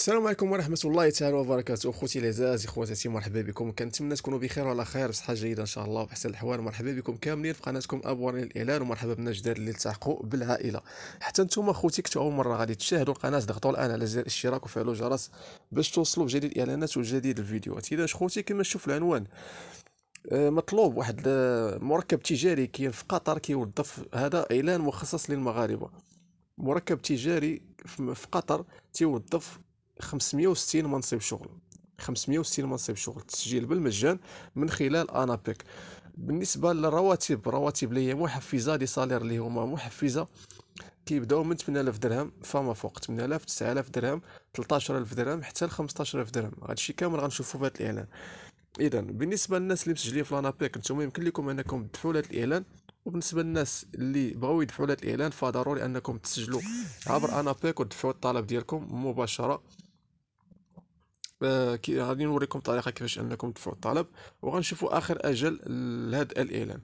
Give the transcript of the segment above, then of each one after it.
السلام عليكم ورحمة الله تعالى وبركاته أخوتي العزاز إخواتي مرحبا بكم كنتمنى تكونوا بخير وعلى خير بصحة جيدة ان شاء الله وبحسن الاحوال مرحبا بكم كاملين في قناتكم أبوار الاعلان ومرحبا بنا جداد اللي التحقوا بالعائلة حتى نتوما أخوتي كنتو اول مرة غادي تشاهدوا القناة ضغطوا الان على زر الاشتراك وفعلوا الجرس باش توصلوا بجديد الاعلانات وجديد الفيديوهات اذا خوتي كما تشوف العنوان آه، مطلوب واحد آه، مركب تجاري كاين في قطر كيوظف هذا اعلان مخصص للمغاربه مركب تجاري في قطر تيوظف 560 منصب شغل 560 منصب شغل تسجيل بالمجان من خلال انابيك بالنسبه للرواتب رواتب اللي هي محفزه لي سالير اللي هما محفزه كيبداو من 8000 درهم فما فوق 8000 9000 درهم 13000 درهم حتى ل 15000 درهم هادشي كامل غنشوفو في هذا الاعلان اذا بالنسبه للناس اللي مسجلين في لانابيك انتم يمكن لكم انكم تدفعوا لهذا الاعلان وبالنسبه للناس اللي بغاو يدفعوا لهذا الاعلان فضروري انكم تسجلوا عبر انابيك وتدفعوا الطلب ديالكم مباشره غادي نوريكم طريقه كيفاش انكم تدفعوا الطلب وغنشوفوا اخر اجل لهذا الاعلان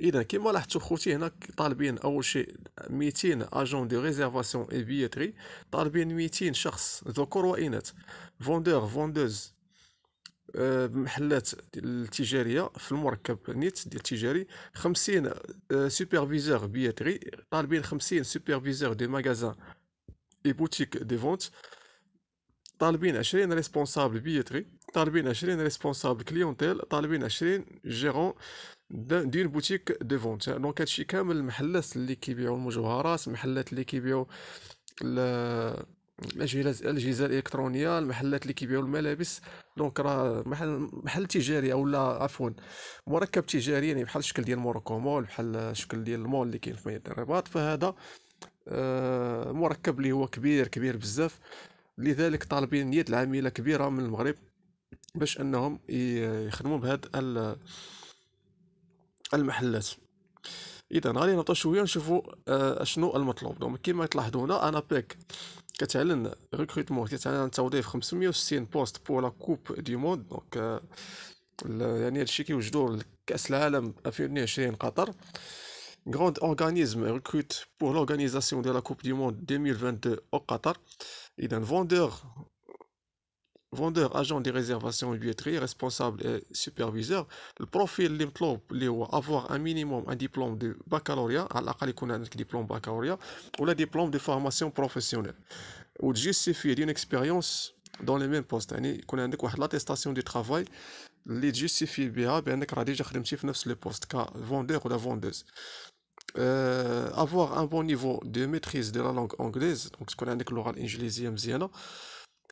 اذا كما لاحظتوا خوتي هنا طالبين اول شيء 200 اجون دو ريزيرفاسيون اي بيتري طالبين 200 شخص ذكور واناث فوندور فوندوز آه، محلات التجاريه في المركب نيت ديال التجاري 50 سوبرفيزور بيتري طالبين 50 سوبرفيزور دي ماغازان اي بوتيك دي فونت طالبين 20 ريسبونسابل بيتري طالبين 20 ريسبونسابل كليونتيل طالبين 20 جيرون دين بوتيك دو فونت دونك هادشي كامل المحلات اللي كيبيعوا المجوهرات المحلات اللي كيبيعوا الاجهزه الاجهزه الالكترونيه المحلات اللي كيبيعوا الملابس دونك راه محل محل تجاري اولا عفوا مركب تجاري يعني بحال الشكل ديال موروكو مول بحال الشكل ديال المول اللي كاين في ميدان الرباط فهذا آه، مركب اللي هو كبير كبير بزاف لذلك طالبين يد العامله كبيره من المغرب باش انهم يخدموا بهاد المحلات اذا غادي نعطيو شويه نشوفوا آه، اشنو المطلوب دونك كيما تلاحظوا هنا انا بيك كتعلن ريكروتمون كتعلن توظيف 560 بوست بور لا كوب دي موند دونك آه، يعني هادشي كيوجدوا لكاس العالم 2022 قطر grand organisme recrute pour l'organisation de la Coupe du Monde 2022 au Qatar. Il est un vendeur, agent des réservations et responsable et superviseur. Le profil l'emploi, avoir un minimum un diplôme de baccalauréat, à la diplôme baccalauréat, ou un diplôme de formation professionnelle, ou justifier une expérience dans les mêmes postes. يعني يكون عندك واحد de travail Il اللي bien بها بانك راه ديجا خدمتي le نفس لي بوست ou vendeuse. Euh, avoir un bon niveau de maîtrise de la langue anglaise, donc ce qu'on a avec l'oral anglaisien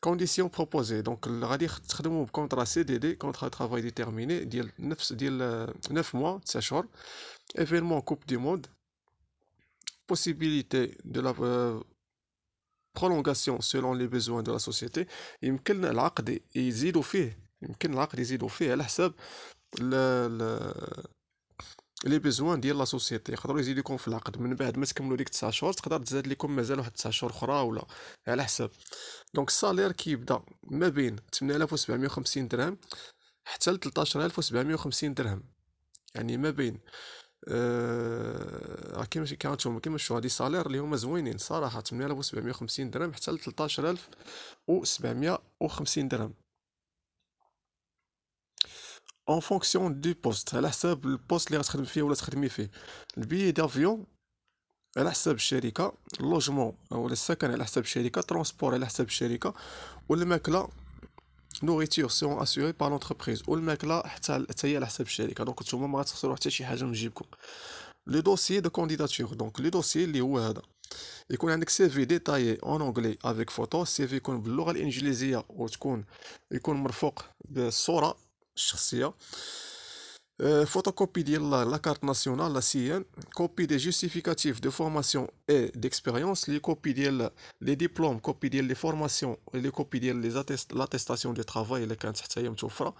conditions proposées. Donc le تخدموا بكونترا سي دي دي كونترا ترافاي ديتيرميني ديال نفس ديال 9 mois 9 jours, événement coupe du monde possibilité de la euh, prolongation selon les besoins de la société يمكن العقد يزيدوا فيه يمكن العقد y فيه على حساب لي بيزوان ديال لا سوسيتي يقدروا يزيدوا لكم في العقد من بعد ما تكملوا ديك 9 شهور تقدر تزاد لكم مازال واحد 9 شهور اخرى ولا على حسب دونك السالير كيبدا ما بين 8750 درهم حتى ل 13750 درهم يعني ما بين راه كيما شي كاونتهم كيما شو هادي سالير اللي هما زوينين صراحه 8750 درهم حتى ل 13750 درهم اون فونكسيون دو بوست على حساب البوست اللي غتخدم فيه ولا تخدمي فيه البيي دافيون على حساب الشركه اللوجمون ولا السكن على حساب الشركه ترونسبور على حساب الشركه والماكله سي اون اسيوري بار لونتربريز والماكله حتى حتى هي على حساب الشركه دونك نتوما ما غتخسروا حتى شي حاجه من جيبكم لو دوسيي دو كونديداتور دونك لو دوسيي اللي هو هذا يكون عندك سيفي ديتايي اون انغلي افيك فوتو في يكون باللغه الانجليزيه وتكون يكون مرفوق بالصوره الشخصيه فوتوكوبي آه، ديال لا كارت ناسيونال لا سي ان كوبي دي جوستيفيكاتيف دو فورماسيون اي ديكسبيريونس لي كوبي ديال لي ديبلوم كوبي ديال لي فورماسيون لي كوبي ديال لي لاتيستاسيون دو ترافاي اللي كانت حتى هي متوفره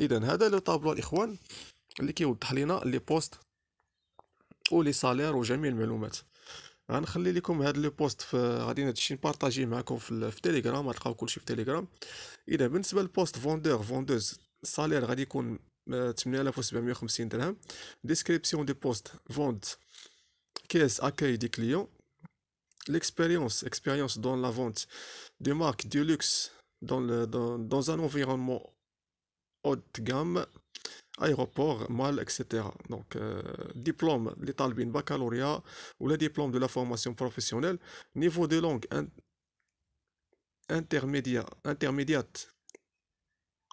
اذا هذا لو طابلو الاخوان اللي كيوضح لينا لي بوست و لي سالير وجميع المعلومات غنخلي لكم هذا لو بوست في غادي هادشي نبارطاجيه معكم في, في تيليجرام غتلقاو كلشي في تيليجرام اذا بالنسبه للبوست فوندور فوندوز salaire, غادي يكون 8750 درهم Description دي poste. Vente, caisse, accueil des clients, l'expérience expérience dans la vente de marques de luxe dans, dans, un environnement haut de gamme aéroport, mal, etc. Donc, euh, diplôme, l'étalbine, baccalauréat, ou le diplôme de la formation professionnelle, niveau de langue intermédiaire,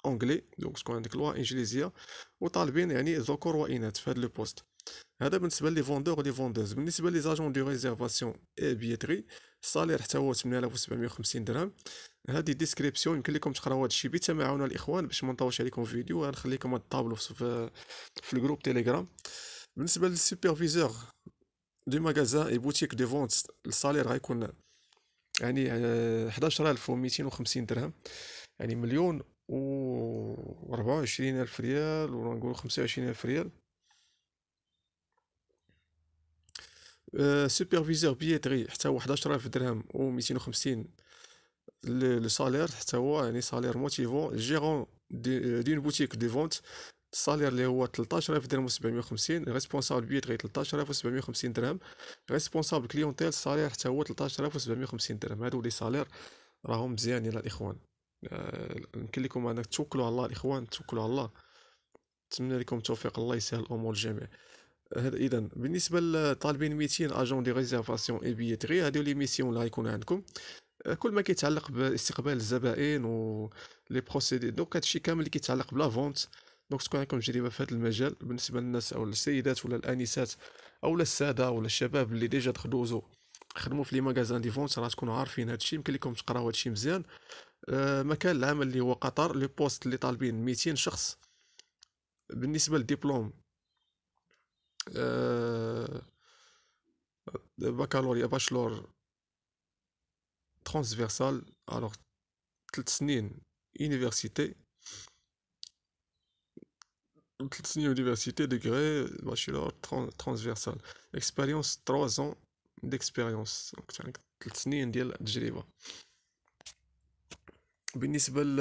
اونغلي دونك تكون عندك لغه انجليزيه وطالبين يعني ذكور واناث في هذا لو بوست هذا بالنسبه لي فوندور لي فوندوز بالنسبه لي زاجون دو ريزيرفاسيون اي بيتري الصالير حتى هو 8750 درهم هذه ديسكريبسيون يمكن لكم تقراو الشيء بتمعاون الاخوان باش ما نطولش عليكم فيديو غنخليكم هاد الطابلو في في الجروب تيليجرام بالنسبه للسوبرفيزور دو ماغازا اي بوتيك دي فونت الصالير غيكون يعني 11250 آه، درهم يعني مليون و 24 ألف ريال ولا نقول 25 ألف ريال سوبرفيزور آه، بيتري حتى هو 11 ألف درهم و 250 وخمسين لو سالير حتى هو يعني سالير موتيفون جيرون دي بوتيك دي فونت السالير اللي هو 13000 درهم و750 ريسبونسابل بيت غير 13750 درهم ريسبونسابل كليونتيل السالير حتى هو 13750 درهم هادو لي سالير راهم مزيانين الاخوان يمكن آه، لكم انك توكلوا على الله الاخوان توكلوا على الله نتمنى لكم التوفيق الله يسهل الامور الجميع هذا اذا بالنسبه للطالبين 200 اجون دي ريزيرفاسيون اي تري هذو لي ميسيون اللي غيكونوا عندكم آه، كل ما كيتعلق باستقبال الزبائن و لي بروسيدي دونك هادشي كامل اللي كيتعلق بلا فونت دونك تكون عندكم تجربه في هذا المجال بالنسبه للناس او السيدات ولا الانسات او الساده ولا الشباب اللي ديجا تخدوزو خدموا في لي ماغازان دي فونت راه تكونوا عارفين هذا الشيء يمكن لكم تقراو الشيء مزيان آه، مكان العمل اللي هو قطر لي بوست اللي طالبين 200 شخص بالنسبه للدبلوم أه بكالوريا باشلور ترانسفيرسال الوغ 3 سنين يونيفرسيتي ثلاث سنين يونيفرسيتي ديغري باشلور ترانسفيرسال اكسبيريونس 3 ans ديكسبيريونس دونك عندك 3 سنين ديال التجربه بالنسبه ل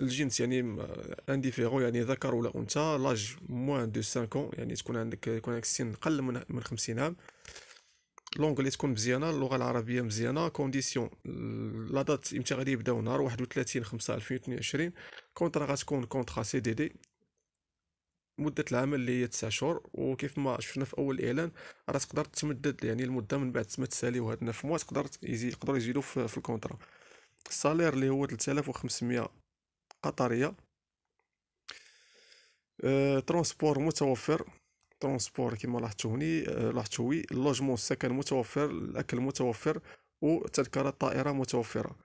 الجنس يعني انديفيرون يعني ذكر ولا انثى لاج موان دو 5 ans يعني تكون عندك يكون عندك سن قل من من 50 عام لونغلي تكون مزيانه اللغه العربيه مزيانه كونديسيون لا دات امتى غادي يبداو نهار 31 5 2022 كونترا غتكون كونترا سي دي دي مده العمل اللي هي 9 شهور وكيف ما شفنا في اول اعلان راه تقدر تمدد يعني المده من بعد ما تساليو هاد 9 مو تقدر يقدروا يزيدوا في, في الكونترا السالير اللي هو 3500 قطريه أه ترونسبور متوفر ترونسبور كما لاحظتوا هني أه لاحظتوا اللوجمون السكن متوفر الاكل متوفر وتذكره الطائره متوفره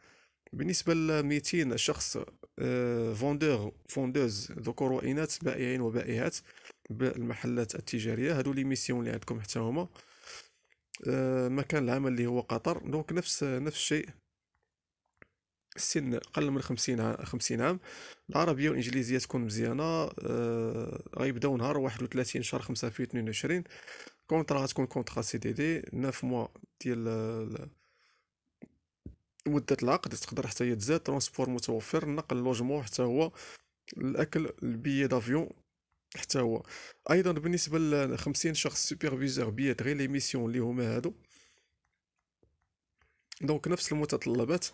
بالنسبه ل 200 شخص فوندور فوندوز ذكور واناث بائعين وبائعات بالمحلات التجاريه هادو لي ميسيون اللي عندكم حتى هما آه، مكان العمل اللي هو قطر دونك نفس نفس الشيء السن اقل من 50 50 عام العربيه والانجليزيه تكون مزيانه آه، غيبداو نهار 31 شهر 5 في 22 كونطرا غتكون كونطرا سي دي دي 9 موا ديال مده العقد تقدر حتى هي تزاد ترونسبور متوفر النقل اللوجمون حتى هو الاكل البيي دافيون حتى هو ايضا بالنسبه ل 50 شخص سوبرفيزور بيات غير لي ميسيون اللي هما هادو دونك نفس المتطلبات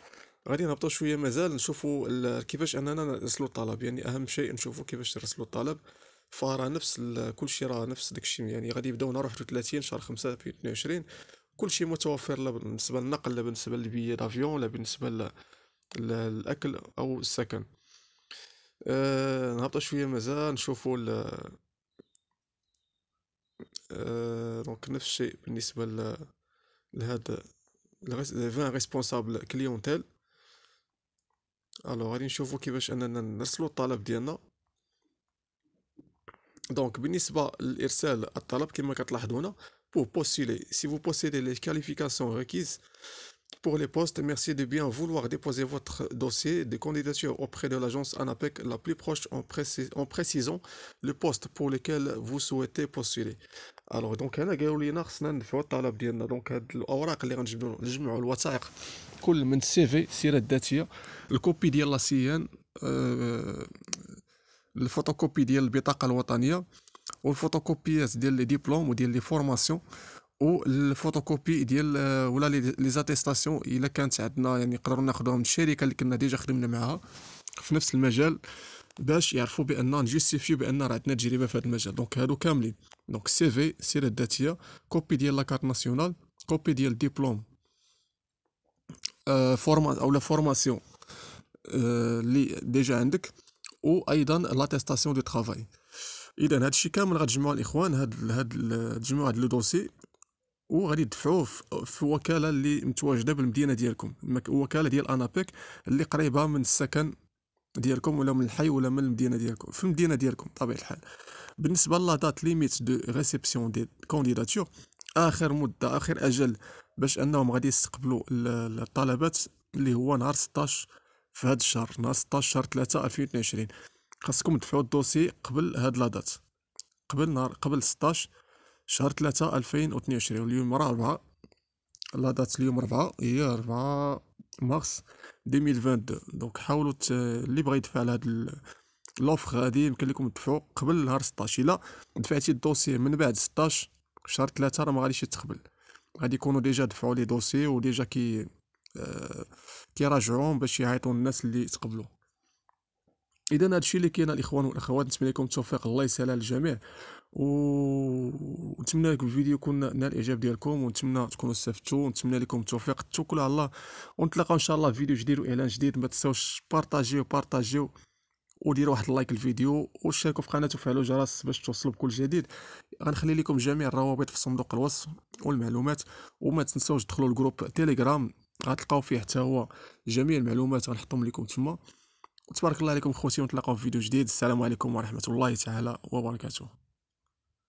غادي نهبطوا شويه مازال نشوفوا كيفاش اننا نرسلوا الطلب يعني اهم شيء نشوفوا كيفاش نرسلوا الطلب فراه نفس كل شيء راه نفس داكشي يعني غادي يبداو نهار 30 شهر 5 22 كلشي متوفر لا بالنسبه للنقل لا بالنسبه للبي دافيون لا بالنسبه للاكل او السكن أه نهبط شويه مازال نشوفوا أه دونك نفس الشيء بالنسبه لهذا لي 20 ريسبونسابل كليونتيل الو غادي نشوفوا كيفاش اننا نرسلوا الطلب ديالنا دونك بالنسبه للارسال الطلب كما كتلاحظوا هنا pour postuler. Si vous possédez les qualifications requises pour les postes, merci de bien vouloir déposer votre dossier de candidature auprès de l'agence ANAPEC la plus proche en, en, précisant le poste pour lequel vous souhaitez postuler. Alors donc هنا قالوا لينا خصنا ندفعوا الطلب ديالنا دونك هاد الاوراق اللي غنجبدوا نجمعوا الوثائق كل من السي في السيره الذاتيه الكوبي ديال de الفوتوكوبي ديال البطاقه الوطنيه والفوتوكوبيات ديال لي ديبلوم وديال لي فورماسيون والفوتوكوبي ديال ولا لي زاتيستاسيون الا كانت عندنا يعني نقدروا ناخذوها من الشركه اللي كنا ديجا خدمنا معاها في نفس المجال باش يعرفوا بان نجيستيفيو بان راه عندنا تجربه في هذا المجال دونك هادو كاملين دونك سي في السيره الذاتيه كوبي ديال لاكارت ناسيونال كوبي ديال ديبلوم فورما او لا فورماسيون اللي ديجا عندك وايضا لاتيستاسيون دو ترافاي اذا هذا الشيء كامل غتجمعوا الاخوان هاد هاد تجمعوا هاد لو دوسي وغادي تدفعوه في وكاله اللي متواجده بالمدينه ديالكم وكاله ديال انابيك اللي قريبه من السكن ديالكم ولا من الحي ولا من المدينه ديالكم في المدينه ديالكم بطبيعه الحال بالنسبه لا دات ليميت دو ريسبسيون دي كونديداتور اخر مده اخر اجل باش انهم غادي يستقبلوا الطلبات اللي هو نهار 16 في هذا الشهر نهار 16 شهر 3 2022 خاصكم تدفعوا الدوسي قبل هاد لادات قبل نهار قبل 16 شهر 3 2022 اليوم راه 4 لادات اليوم 4 هي 4 مارس 2022 دونك حاولوا اللي بغى يدفع على هاد لوفر غادي يمكن لكم تدفعوا قبل نهار 16 الا دفعتي الدوسي من بعد 16 شهر 3 راه ما غاديش يتقبل غادي يكونوا ديجا دفعوا لي دوسي وديجا كي آه، كيراجعوهم باش يعيطوا الناس اللي تقبلوا اذا هادشي اللي كاين الاخوان والاخوات نتمنى لكم التوفيق الله يسهل على الجميع ونتمنى لكم الفيديو يكون نال الاعجاب ديالكم ونتمنى تكونوا استفدتوا ونتمنى لكم التوفيق توكلوا على الله ونتلاقاو ان شاء الله في فيديو جديد واعلان جديد ما تنساوش بارطاجيو بارطاجيو وديروا واحد لايك الفيديو وشاركوا في قناه وفعلوا الجرس باش توصلوا بكل جديد غنخلي لكم جميع الروابط في صندوق الوصف والمعلومات وما تنساوش تدخلوا لجروب تيليجرام غتلقاو فيه حتى هو جميع المعلومات غنحطهم لكم تما تبارك الله عليكم خوتي ونتلاقاو في فيديو جديد السلام عليكم ورحمه الله تعالى وبركاته